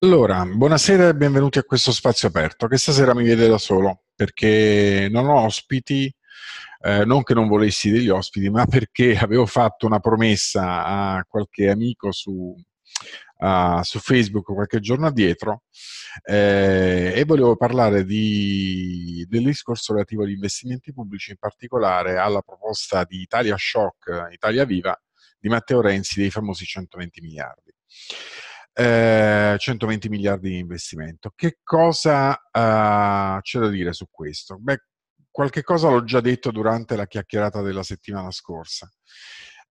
Allora, buonasera e benvenuti a questo spazio aperto, che stasera mi vede da solo, perché non ho ospiti, eh, non che non volessi degli ospiti, ma perché avevo fatto una promessa a qualche amico su, uh, su Facebook qualche giorno addietro eh, e volevo parlare di, del discorso relativo agli investimenti pubblici, in particolare alla proposta di Italia Shock, Italia Viva, di Matteo Renzi dei famosi 120 miliardi. 120 eh, miliardi di investimento. Che cosa eh, c'è da dire su questo? Beh, qualche cosa l'ho già detto durante la chiacchierata della settimana scorsa.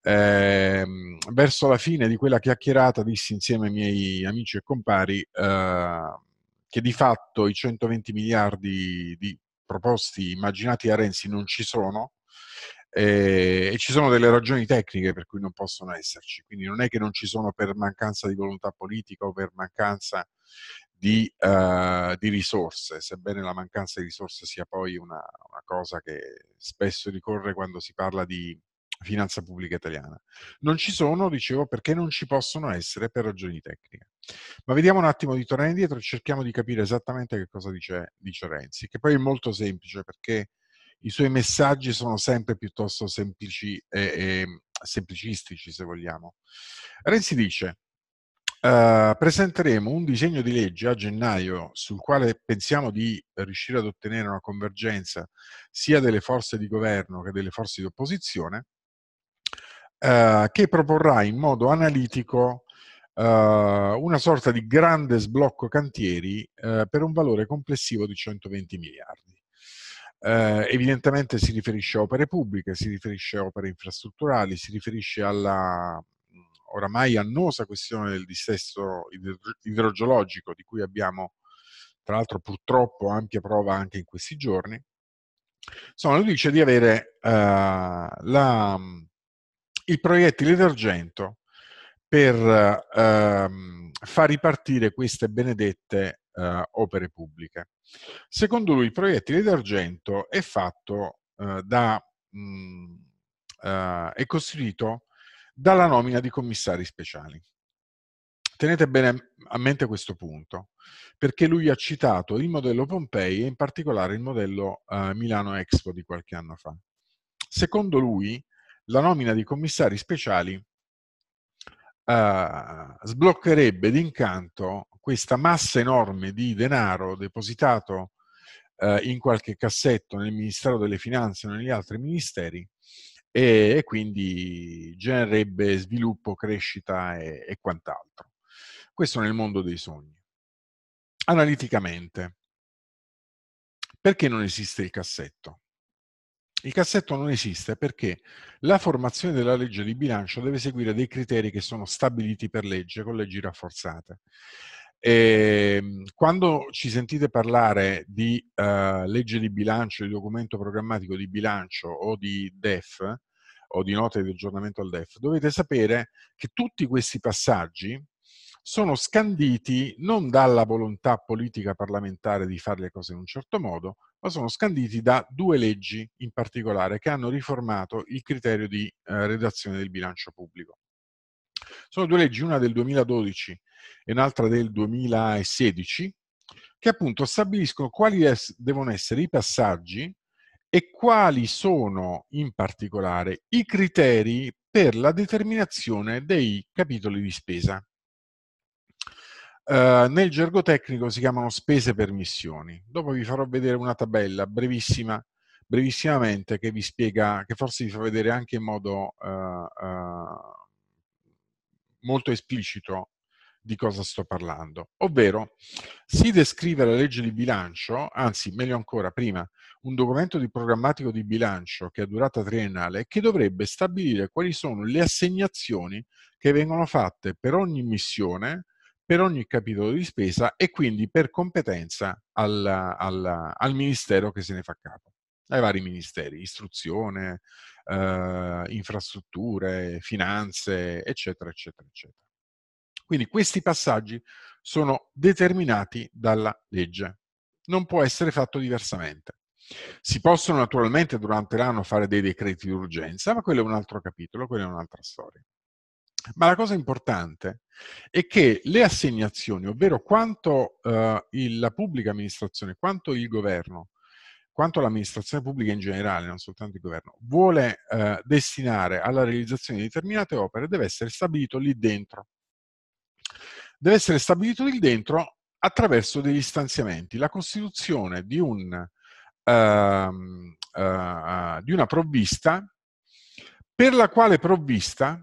Eh, verso la fine di quella chiacchierata dissi insieme ai miei amici e compari eh, che di fatto i 120 miliardi di proposti immaginati a Renzi non ci sono eh, e ci sono delle ragioni tecniche per cui non possono esserci, quindi non è che non ci sono per mancanza di volontà politica o per mancanza di, uh, di risorse, sebbene la mancanza di risorse sia poi una, una cosa che spesso ricorre quando si parla di finanza pubblica italiana. Non ci sono, dicevo, perché non ci possono essere per ragioni tecniche. Ma vediamo un attimo di tornare indietro e cerchiamo di capire esattamente che cosa dice, dice Renzi, che poi è molto semplice perché i suoi messaggi sono sempre piuttosto semplici e, e mm, semplicistici, se vogliamo. Renzi dice, Uh, presenteremo un disegno di legge a gennaio sul quale pensiamo di riuscire ad ottenere una convergenza sia delle forze di governo che delle forze di opposizione, uh, che proporrà in modo analitico uh, una sorta di grande sblocco cantieri per un valore complessivo di 120 miliardi eh, evidentemente si riferisce a opere pubbliche, si riferisce a opere infrastrutturali, si riferisce alla mm, oramai annosa questione del dissesto idrogeologico di cui abbiamo tra l'altro purtroppo ampia prova anche in questi giorni. Insomma, lui dice di avere eh, la, mm, il proiettile d'argento per eh, far ripartire queste benedette eh, opere pubbliche. Secondo lui il proiettile d'argento è fatto eh, da, mh, mm, eh, è costituito dalla nomina di commissari speciali. Tenete bene a mente questo punto, perché lui ha citato il modello Pompei e in particolare il modello eh, Milano Expo di qualche anno fa. Secondo lui, la nomina di commissari speciali eh, sbloccherebbe d'incanto questa massa enorme di denaro depositato eh, in qualche cassetto nel Ministero delle Finanze o negli altri ministeri e, e quindi genererebbe sviluppo, crescita e, e quant'altro. Questo nel mondo dei sogni. Analiticamente, perché non esiste il cassetto? Il cassetto non esiste perché la formazione della legge di bilancio deve seguire dei criteri che sono stabiliti per legge, con leggi rafforzate. E ehm, quando ci sentite parlare di uh, legge di bilancio, di documento programmatico di bilancio o di DEF o di note di aggiornamento al DEF, dovete sapere che tutti questi passaggi sono scanditi non dalla volontà politica parlamentare di fare le cose in un certo modo, ma sono scanditi da due leggi in particolare che hanno riformato il criterio di eh, redazione del bilancio pubblico. Sono due leggi, una del 2012 e un'altra del 2016, che appunto stabiliscono quali es- devono essere i passaggi e quali sono in particolare i criteri per la determinazione dei capitoli di spesa. Ehm, nel gergo tecnico si chiamano spese per missioni. Dopo vi farò vedere una tabella brevissima, brevissimamente, che vi spiega, che forse vi fa vedere anche in modo uh, uh, molto esplicito di cosa sto parlando. Ovvero, si descrive la legge di bilancio, anzi, meglio ancora, prima, un documento di programmatico di bilancio che ha durata triennale che dovrebbe stabilire quali sono le assegnazioni che vengono fatte per ogni missione per ogni capitolo di spesa e quindi per competenza al, al, al ministero che se ne fa capo, ai vari ministeri, istruzione, eh, infrastrutture, finanze, eccetera, eccetera, eccetera. Quindi questi passaggi sono determinati dalla legge. Non può essere fatto diversamente. Si possono naturalmente durante l'anno fare dei decreti d'urgenza, ma quello è un altro capitolo, quella è un'altra storia. Ma la cosa importante è che le assegnazioni, ovvero quanto eh, il, la pubblica amministrazione, quanto il governo, quanto l'amministrazione pubblica in generale, non soltanto il governo, vuole eh, destinare alla realizzazione di determinate opere, deve essere stabilito lì dentro. Deve essere stabilito lì dentro attraverso degli stanziamenti. La costituzione di, un, uh, uh, di una provvista, per la quale provvista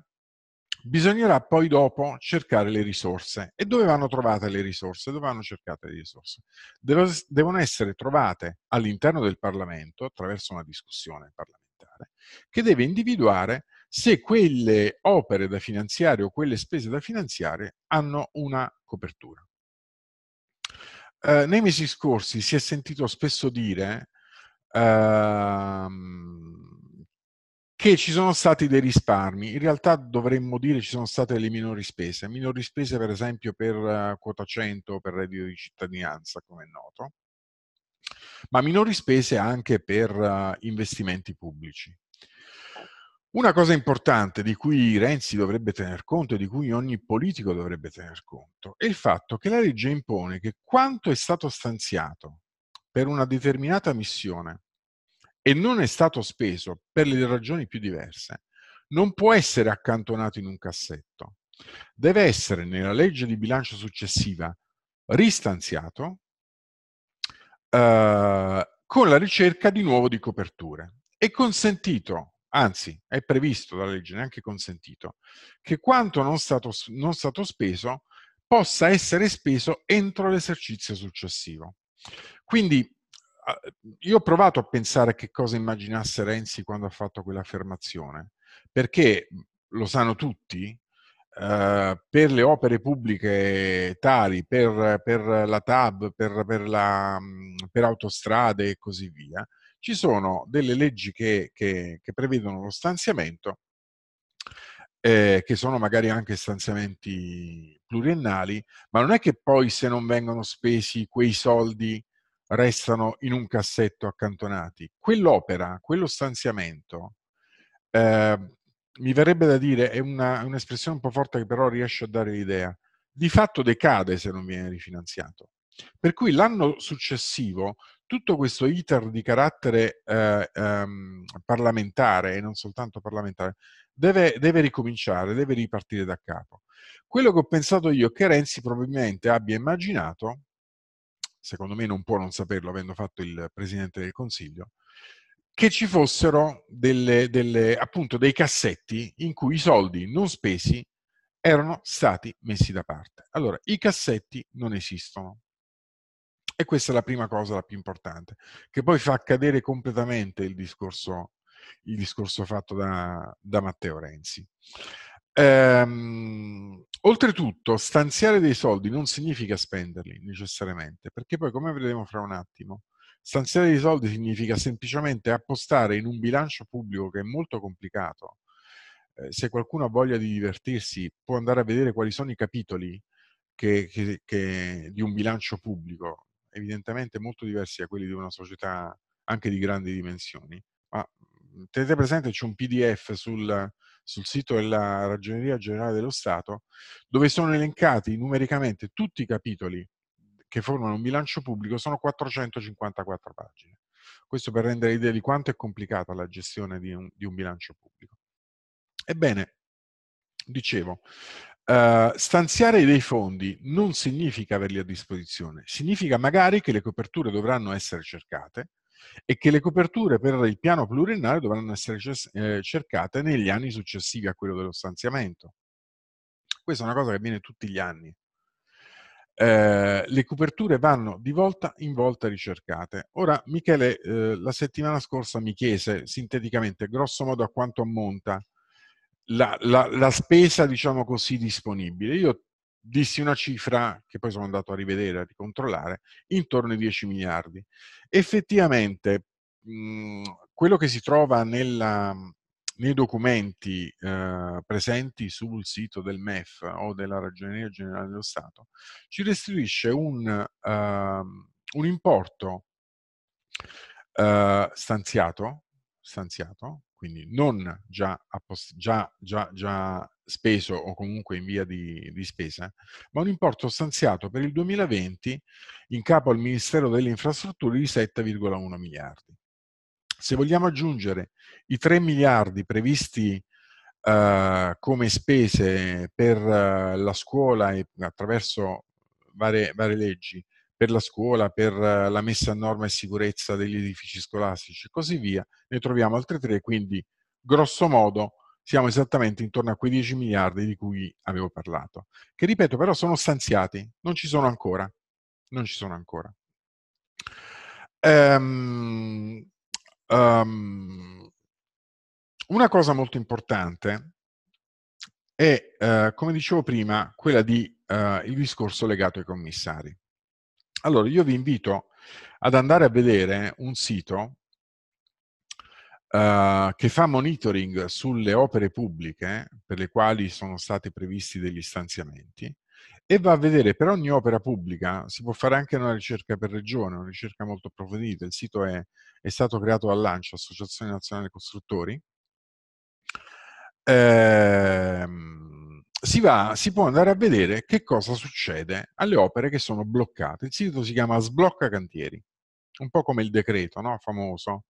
Bisognerà poi dopo cercare le risorse. E dove vanno trovate le risorse? Dove vanno cercate le risorse? Devono essere trovate all'interno del Parlamento, attraverso una discussione parlamentare, che deve individuare se quelle opere da finanziare o quelle spese da finanziare hanno una copertura. Eh, nei mesi scorsi si è sentito spesso dire ehm, che ci sono stati dei risparmi. In realtà dovremmo dire ci sono state le minori spese, minori spese per esempio per eh, quota 100, per reddito di cittadinanza, come è noto, ma minori spese anche per eh, investimenti pubblici. Una cosa importante di cui Renzi dovrebbe tener conto e di cui ogni politico dovrebbe tener conto è il fatto che la legge impone che quanto è stato stanziato per una determinata missione e non è stato speso per le ragioni più diverse, non può essere accantonato in un cassetto. Deve essere nella legge di bilancio successiva ristanziato eh, con la ricerca di nuovo di coperture. È consentito, anzi è previsto dalla legge, neanche consentito, che quanto non stato, non stato speso possa essere speso entro l'esercizio successivo. Quindi io ho provato a pensare che cosa immaginasse Renzi quando ha fatto quell'affermazione, perché mhmm, lo sanno tutti, Uh, per le opere pubbliche tali, per, per la TAB, per, per, la, mhmm, per, autostrade e così via, ci sono delle leggi che, che, che prevedono lo stanziamento, eh, che sono magari anche stanziamenti pluriennali, ma non è che poi se non vengono spesi quei soldi restano in un cassetto accantonati. Quell'opera, quello stanziamento, eh, mi verrebbe da dire, è una, un'espressione un po' forte che però riesce a dare l'idea, di fatto decade se non viene rifinanziato. Per cui l'anno successivo tutto questo iter di carattere eh, ehm, parlamentare e non soltanto parlamentare deve, deve, ricominciare, deve ripartire da capo. Quello che ho pensato io è che Renzi probabilmente abbia immaginato secondo me non può non saperlo avendo fatto il Presidente del Consiglio, che ci fossero delle, delle, appunto dei cassetti in cui i soldi non spesi erano stati messi da parte. Allora, i cassetti non esistono. E questa è la prima cosa, la più importante, che poi fa cadere completamente il discorso, il discorso fatto da, da Matteo Renzi. Ehm, oltretutto, stanziare dei soldi non significa spenderli necessariamente, perché poi, come vedremo fra un attimo, stanziare dei soldi significa semplicemente appostare in un bilancio pubblico che è molto complicato. Eh, se qualcuno ha voglia di divertirsi, può andare a vedere quali sono i capitoli che, che, che, di un bilancio pubblico, evidentemente molto diversi da quelli di una società anche di grandi dimensioni. Ma tenete presente c'è un PDF sul, sul sito della Ragioneria Generale dello Stato, dove sono elencati numericamente tutti i capitoli che formano un bilancio pubblico, sono 454 pagine. Questo per rendere idea di quanto è complicata la gestione di un, di un bilancio pubblico. Ebbene, dicevo, Uh, stanziare dei fondi non significa averli a disposizione, significa magari che le coperture dovranno essere cercate, e che le coperture per il piano pluriennale dovranno essere eh, cercate negli anni successivi a quello dello stanziamento. Questa è una cosa che avviene tutti gli anni. Eh, le coperture vanno di volta in volta ricercate. Ora, Michele, eh, la settimana scorsa mi chiese sinteticamente, grosso modo, a quanto ammonta la, la, la, spesa, diciamo così, disponibile. Io dissi una cifra che poi sono andato a rivedere, a ricontrollare, intorno ai 10 miliardi. Effettivamente, mh, mhmm, quello che si trova nella, nei documenti eh, presenti sul sito del MEF o della Ragioneria Generale dello Stato, ci restituisce un, uh, un importo uh, stanziato, stanziato quindi non già, appost- già, già, già speso o comunque in via di, di, spesa, ma un importo stanziato per il 2020 in capo al Ministero delle Infrastrutture di 7,1 miliardi. Se vogliamo aggiungere i 3 miliardi previsti eh, come spese per eh, la scuola e attraverso varie, varie leggi per la scuola, per eh, la messa a norma e sicurezza degli edifici scolastici e così via, ne troviamo altre tre, quindi grosso modo siamo esattamente intorno a quei 10 miliardi di cui avevo parlato, che ripeto però sono stanziati, non ci sono ancora, non ci sono ancora. Um, um, una cosa molto importante è, uh, come dicevo prima, quella di uh, il discorso legato ai commissari. Allora, io vi invito ad andare a vedere un sito Uh, che fa monitoring sulle opere pubbliche per le quali sono stati previsti degli stanziamenti e va a vedere per ogni opera pubblica, si può fare anche una ricerca per regione, una ricerca molto approfondita, il sito è, è stato creato Lancio, Associazione Nazionale Costruttori, ehm, si, va, si può andare a vedere che cosa succede alle opere che sono bloccate. Il sito si chiama Sblocca Cantieri, un po' come il decreto no? famoso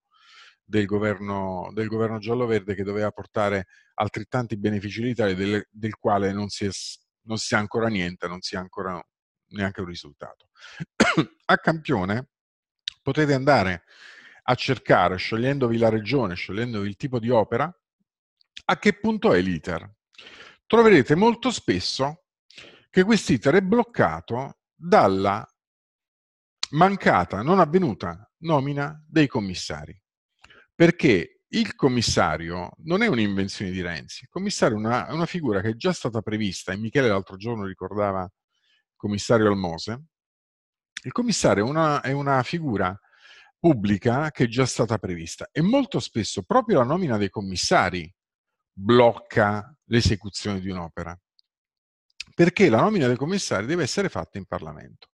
del governo, del governo giallo-verde che doveva portare altrettanti benefici all'Italia, del, del, quale non si, è, non si sa ancora niente, non si ha ancora neanche un risultato. a Campione potete andare a cercare, scegliendovi la regione, scegliendovi il tipo di opera, a che punto è l'iter troverete molto spesso che quest'iter è bloccato dalla mancata, non avvenuta nomina dei commissari. Perché il commissario non è un'invenzione di Renzi, il commissario è una, una, figura che è già stata prevista, e Michele l'altro giorno ricordava il commissario Almose, il commissario è una, è una figura pubblica che è già stata prevista e molto spesso proprio la nomina dei commissari blocca l'esecuzione di un'opera? Perché la nomina dei commissari deve essere fatta in Parlamento.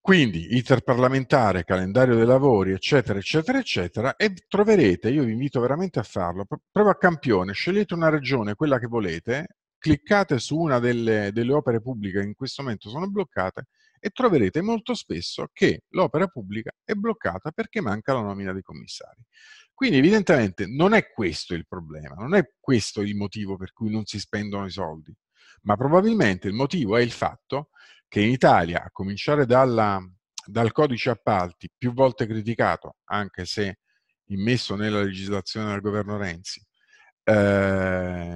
Quindi interparlamentare, calendario dei lavori, eccetera, eccetera, eccetera, e troverete, io vi invito veramente a farlo, proprio a campione, scegliete una regione, quella che volete, cliccate su una delle, delle opere pubbliche che in questo momento sono bloccate e troverete molto spesso che l'opera pubblica è bloccata perché manca la nomina dei commissari. Quindi evidentemente non è questo il problema, non è questo il motivo per cui non si spendono i soldi, ma probabilmente il motivo è il fatto che in Italia, a cominciare dalla, dal codice appalti, più volte criticato, anche se immesso nella legislazione del governo Renzi, eh,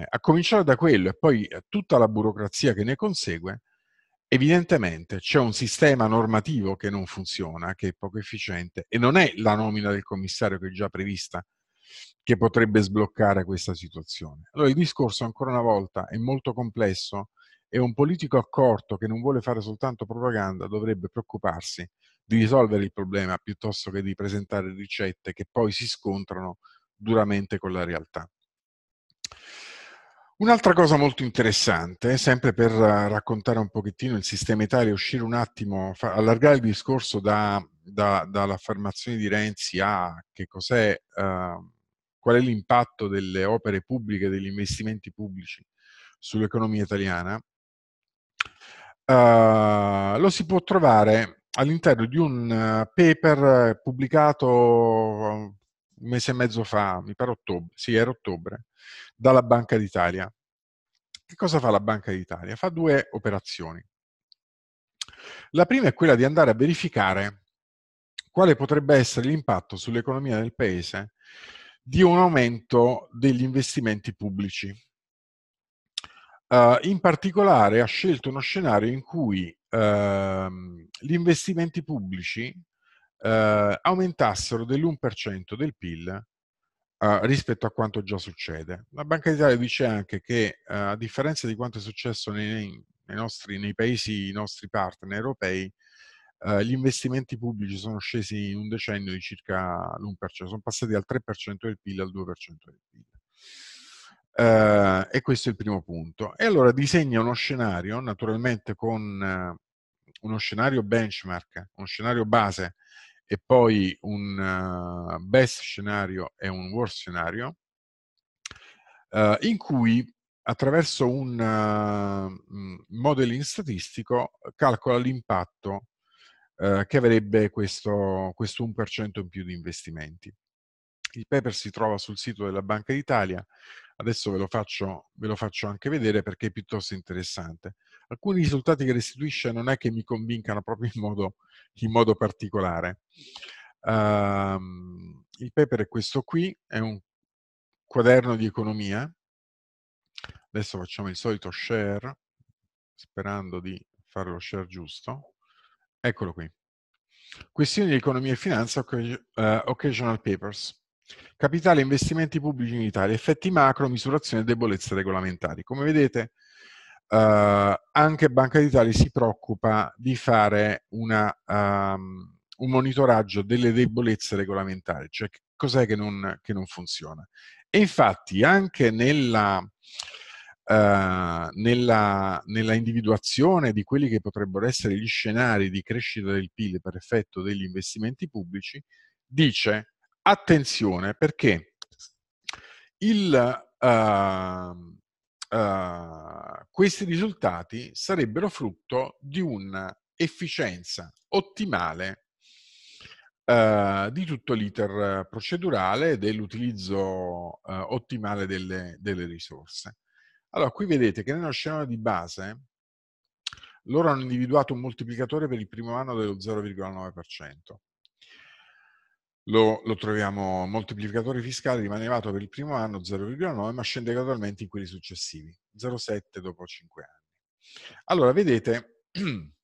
a cominciare da quello e poi tutta la burocrazia che ne consegue, Evidentemente c'è un sistema normativo che non funziona, che è poco efficiente, e non è la nomina del commissario che è già prevista che potrebbe sbloccare questa situazione. Allora il discorso ancora una volta è molto complesso e un politico accorto che non vuole fare soltanto propaganda dovrebbe preoccuparsi di risolvere il problema piuttosto che di presentare ricette che poi si scontrano duramente con la realtà. Un'altra cosa molto interessante, sempre per eh, raccontare un pochettino il sistema Italia, uscire un attimo, allargare il discorso da, da, dall'affermazione di Renzi a che cos'è, uh, qual è l'impatto delle opere pubbliche, degli investimenti pubblici sull'economia italiana, uh, lo si può trovare all'interno di un eh, paper pubblicato un mese e mezzo fa, mi pare ottobre, sì, era ottobre, dalla Banca d'Italia. Che cosa fa la Banca d'Italia? Fa due operazioni. La prima è quella di andare a verificare quale potrebbe essere l'impatto sull'economia del Paese di un aumento degli investimenti pubblici. Uh, in particolare ha scelto uno scenario in cui uh, gli investimenti pubblici uh, aumentassero dell'1% del PIL rispetto a quanto già succede. La Banca d'Italia dice anche che, uh, a differenza di quanto è successo nei, nei, nostri, nei paesi nostri partner europei, uh, gli investimenti pubblici sono scesi in un decennio di circa l'1%, sono passati dal 3% del PIL al 2% del PIL. Eh, e questo è il primo punto. E allora disegna uno scenario, naturalmente con eh, uno scenario benchmark, uno scenario base e poi un eh, best scenario e un worst scenario, eh, in cui attraverso un eh, mm, modeling statistico calcola l'impatto che avrebbe questo, questo 1% in più di investimenti. Il paper si trova sul sito della Banca d'Italia, adesso ve lo, faccio, ve lo faccio anche vedere perché è piuttosto interessante alcuni risultati che restituisce non è che mi convincano proprio in modo, in modo particolare. Uh, il paper è questo qui, è un quaderno di economia. Adesso facciamo il solito share, sperando di fare lo share giusto. Eccolo qui. Questioni di economia e finanza, eh, occasional papers. Capitale, e investimenti pubblici in Italia, effetti macro, misurazione e debolezze regolamentari. Come vedete, Ehm, anche Banca d'Italia si preoccupa di fare una, um, un monitoraggio delle debolezze regolamentari, cioè cos'è che non, che non funziona. E infatti anche nella, Uh, nella, nella, individuazione di quelli che potrebbero essere gli scenari di crescita del PIL per effetto degli investimenti pubblici, dice attenzione perché il, Ehm, questi risultati sarebbero frutto di un'efficienza ottimale eh, di tutto l'iter procedurale e dell'utilizzo eh, ottimale delle, delle, risorse. Allora, qui vedete che nello scenario di base loro hanno individuato un moltiplicatore per il primo anno dello 0,9% lo, lo, troviamo moltiplicatore fiscale rimaneva per il primo anno 0,9 ma scende gradualmente in quelli successivi 0,7 dopo 5 anni allora vedete uh,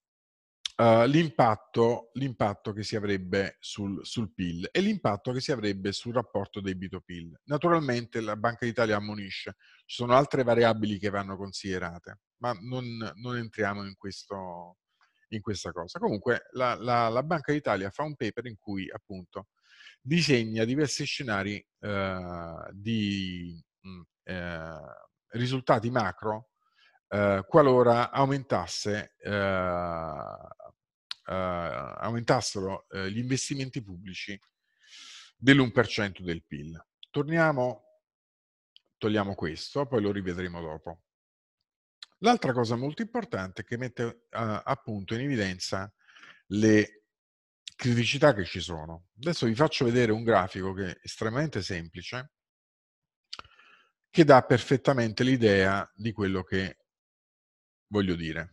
l'impatto, l'impatto, che si avrebbe sul, sul, PIL e l'impatto che si avrebbe sul rapporto debito-PIL naturalmente la Banca d'Italia ammonisce ci sono altre variabili che vanno considerate ma non, non entriamo in questo, in questa cosa. Comunque la, la, la Banca d'Italia fa un paper in cui appunto disegna diversi scenari eh, di mm, eh, risultati macro eh, qualora aumentasse, eh, eh, aumentassero eh, gli investimenti pubblici dell'1% del PIL. Torniamo, togliamo questo, poi lo rivedremo dopo. L'altra cosa molto importante è che mette a, a in evidenza le criticità che ci sono. Adesso vi faccio vedere un grafico che è estremamente semplice, che dà perfettamente l'idea di quello che voglio dire.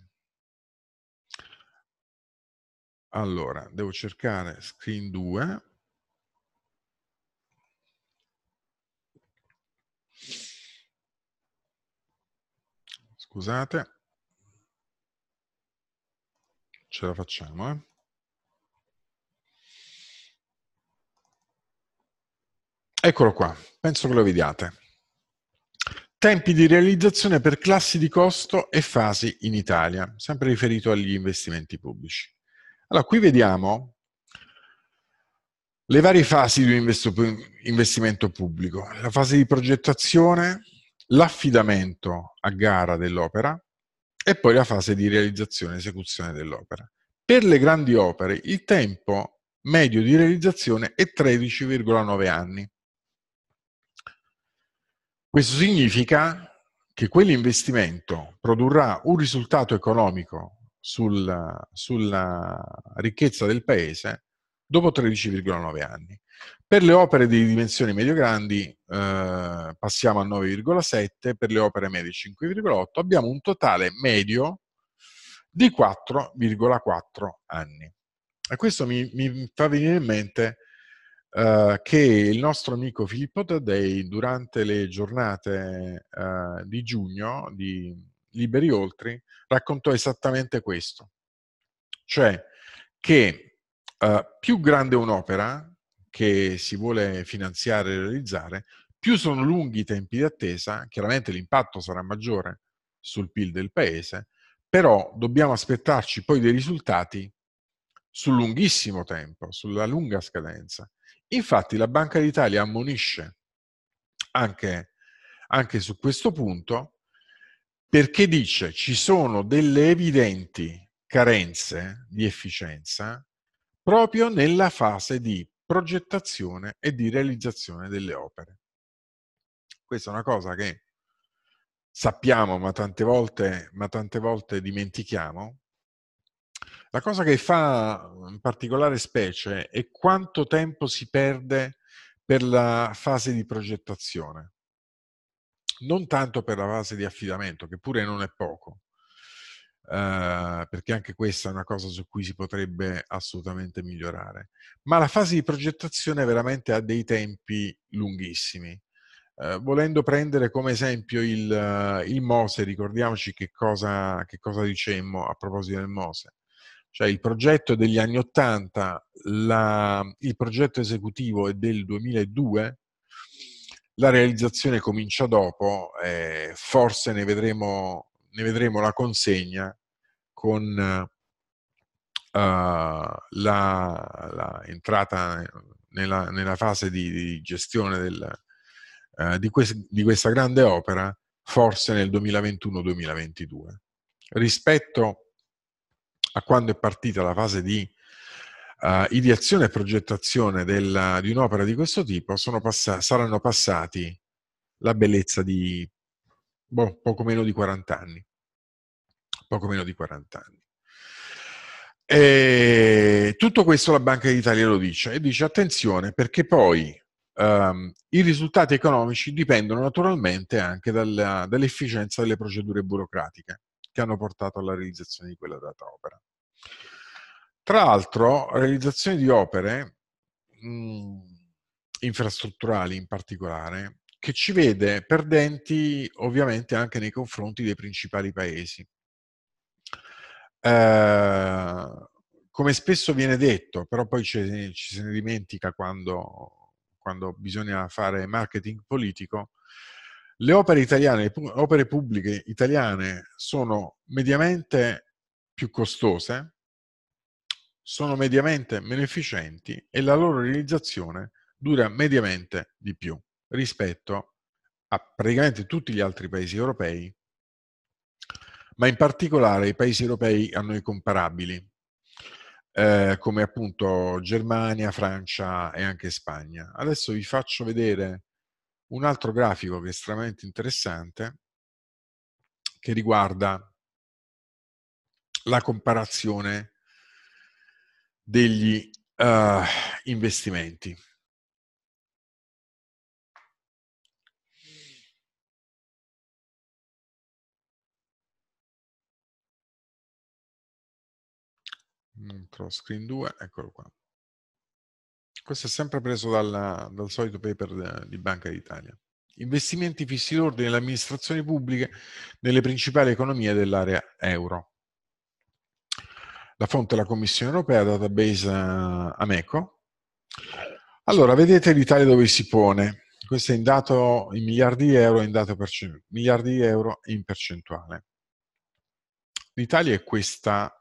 Allora, devo cercare screen 2, Scusate. Ce la facciamo, eh? Eccolo qua, penso che lo vediate. Tempi di realizzazione per classi di costo e fasi in Italia, sempre riferito agli investimenti pubblici. Allora, qui vediamo le varie fasi di un investimento pubblico. La fase di progettazione, l'affidamento a gara dell'opera e poi la fase di realizzazione e esecuzione dell'opera. Per le grandi opere il tempo medio di realizzazione è 13,9 anni. Questo significa che quell'investimento produrrà un risultato economico sulla, sulla ricchezza del paese dopo 13,9 anni. Per le opere di dimensioni medio-grandi eh, passiamo a 9,7, per le opere medie 5,8, abbiamo un totale medio di 4,4 anni. E questo mi, mi, fa venire in mente eh, che il nostro amico Filippo Taddei durante le giornate eh, di giugno di Liberi Oltri raccontò esattamente questo, cioè che eh, più grande un'opera che si vuole finanziare e realizzare, più sono lunghi i tempi di attesa, chiaramente l'impatto sarà maggiore sul PIL del paese, però dobbiamo aspettarci poi dei risultati sul lunghissimo tempo, sulla lunga scadenza. Infatti la Banca d'Italia ammonisce anche, anche su questo punto perché dice ci sono delle evidenti carenze di efficienza proprio nella fase di progettazione e di realizzazione delle opere. Questa è una cosa che sappiamo ma tante volte, ma tante volte dimentichiamo. La cosa che fa in particolare specie è quanto tempo si perde per la fase di progettazione, non tanto per la fase di affidamento, che pure non è poco, eh, perché anche questa è una cosa su cui si potrebbe assolutamente migliorare. Ma la fase di progettazione veramente ha dei tempi lunghissimi. Eh, volendo prendere come esempio il, il Mose, ricordiamoci che cosa, che cosa dicemmo a proposito del Mose cioè il progetto degli anni 80, la, il progetto esecutivo è del 2002, la realizzazione comincia dopo, eh, forse ne vedremo ne vedremo la consegna con uh, eh, l'entrata nella, nella, fase di, di gestione del, uh, di, quest, di questa grande opera, forse nel 2021-2022. Rispetto a quando è partita la fase di uh, ideazione e progettazione della, di un'opera di questo tipo, pass- saranno passati la bellezza di boh, poco meno di 40 anni. Poco meno di 40 anni. E tutto questo la Banca d'Italia lo dice e dice attenzione perché poi um, i risultati economici dipendono naturalmente anche dalla, dall'efficienza delle procedure burocratiche che hanno portato alla realizzazione di quella data opera. Tra l'altro, realizzazione di opere mh, mhmm, infrastrutturali in particolare che ci vede perdenti ovviamente anche nei confronti dei principali paesi. Eh, come spesso viene detto, però poi ci, ci se ne dimentica quando, quando, bisogna fare marketing politico, le opere italiane, le opere pubbliche italiane sono mediamente più costose, sono mediamente meno efficienti e la loro realizzazione dura mediamente di più rispetto a praticamente tutti gli altri paesi europei, ma in particolare i paesi europei a noi comparabili, eh, come appunto Germania, Francia e anche Spagna. Adesso vi faccio vedere un altro grafico che è estremamente interessante, che riguarda la comparazione degli uh, investimenti. un mm, screen 2, eccolo qua. Questo è sempre preso dalla, dal solito paper di Banca d'Italia. Investimenti fissi lordi nelle amministrazioni pubbliche nelle principali economie dell'area euro. La fonte è la Commissione europea, database eh, Ameco. Allora, vedete l'Italia dove si pone. Questo è in dato in miliardi di euro, in dato perce- miliardi di euro in percentuale. L'Italia è questa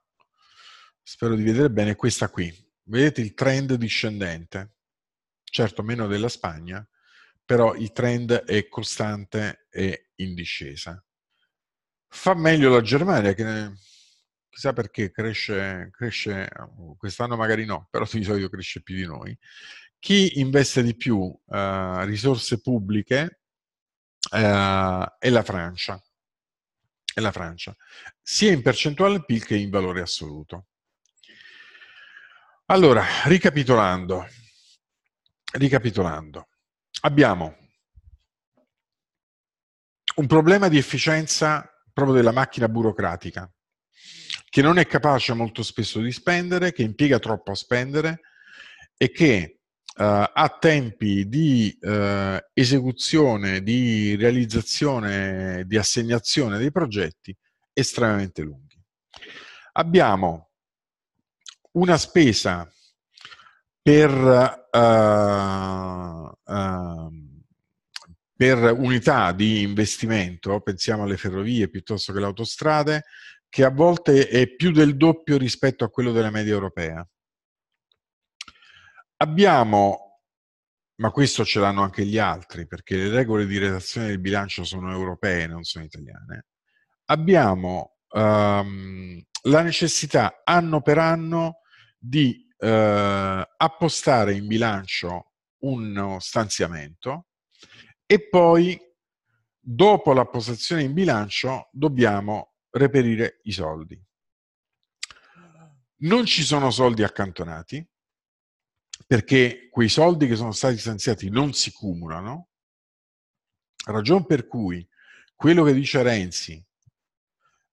spero di vedere bene, questa qui. Vedete il trend discendente? Certo, meno della Spagna, però il trend è costante e in discesa. Fa meglio la Germania, che chissà perché cresce, cresce oh, quest'anno magari no, però di solito cresce più di noi. Chi investe di più eh, risorse pubbliche eh, è la Francia. È la Francia, sia in percentuale PIL che in valore assoluto. Allora, ricapitolando, ricapitolando, abbiamo un problema di efficienza proprio della macchina burocratica, che non è capace molto spesso di spendere, che impiega troppo a spendere e che uh, ha tempi di uh, esecuzione, di realizzazione, di assegnazione dei progetti estremamente lunghi. Abbiamo una spesa per, uh, uh, per unità di investimento, pensiamo alle ferrovie piuttosto che alle autostrade, che a volte è più del doppio rispetto a quello della media europea. Abbiamo, ma questo ce l'hanno anche gli altri, perché le regole di redazione del bilancio sono europee, non sono italiane, abbiamo um, la necessità anno per anno di eh, appostare in bilancio uno stanziamento e poi dopo l'appostazione in bilancio dobbiamo reperire i soldi. Non ci sono soldi accantonati perché quei soldi che sono stati stanziati non si cumulano, ragion per cui quello che dice Renzi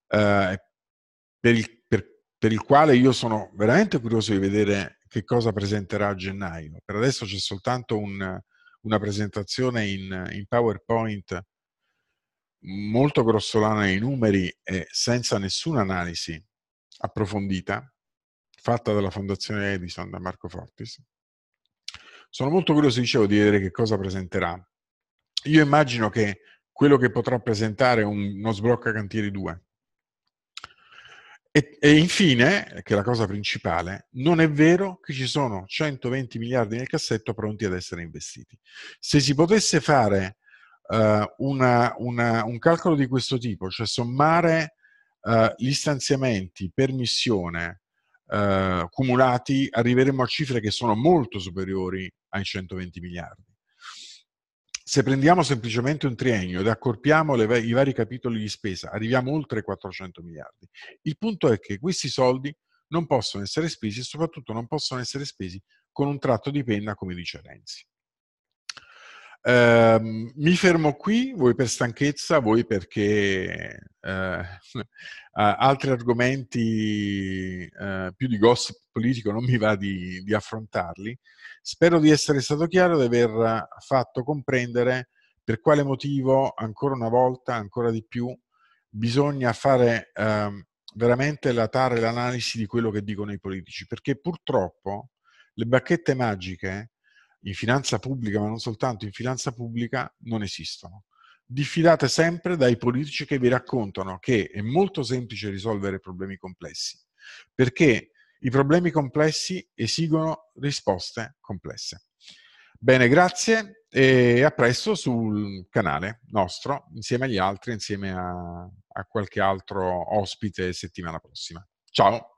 eh, per il, per, per il quale io sono veramente curioso di vedere che cosa presenterà a gennaio. Per adesso c'è soltanto un, una presentazione in, in, PowerPoint molto grossolana nei numeri e senza nessuna analisi approfondita fatta dalla Fondazione Edison da Marco Fortis. Sono molto curioso, dicevo, di vedere che cosa presenterà. Io immagino che quello che potrà presentare è uno sblocca cantieri 2, e, e, infine, che è la cosa principale, non è vero che ci sono 120 miliardi nel cassetto pronti ad essere investiti. Se si potesse fare uh, una, una, un calcolo di questo tipo, cioè sommare uh, gli stanziamenti per missione uh, cumulati, arriveremmo a cifre che sono molto superiori ai 120 miliardi se prendiamo semplicemente un triennio ed accorpiamo le, i vari capitoli di spesa, arriviamo oltre 400 miliardi. Il punto è che questi soldi non possono essere spesi e soprattutto non possono essere spesi con un tratto di penna, come dice Renzi. Ehm, mi fermo qui, voi per stanchezza, voi perché uh, uh, altri argomenti eh, più di gossip politico non mi va di, di, affrontarli. Spero di essere stato chiaro, e di aver fatto comprendere per quale motivo, ancora una volta, ancora di più, bisogna fare ehm, veramente la tara e l'analisi di quello che dicono i politici, perché purtroppo le bacchette magiche in finanza pubblica, ma non soltanto in finanza pubblica, non esistono. Diffidate sempre dai politici che vi raccontano che è molto semplice risolvere problemi complessi, perché i problemi complessi esigono risposte complesse. Bene, grazie e a presto sul canale nostro, insieme agli altri, insieme a, a qualche altro ospite settimana prossima. Ciao!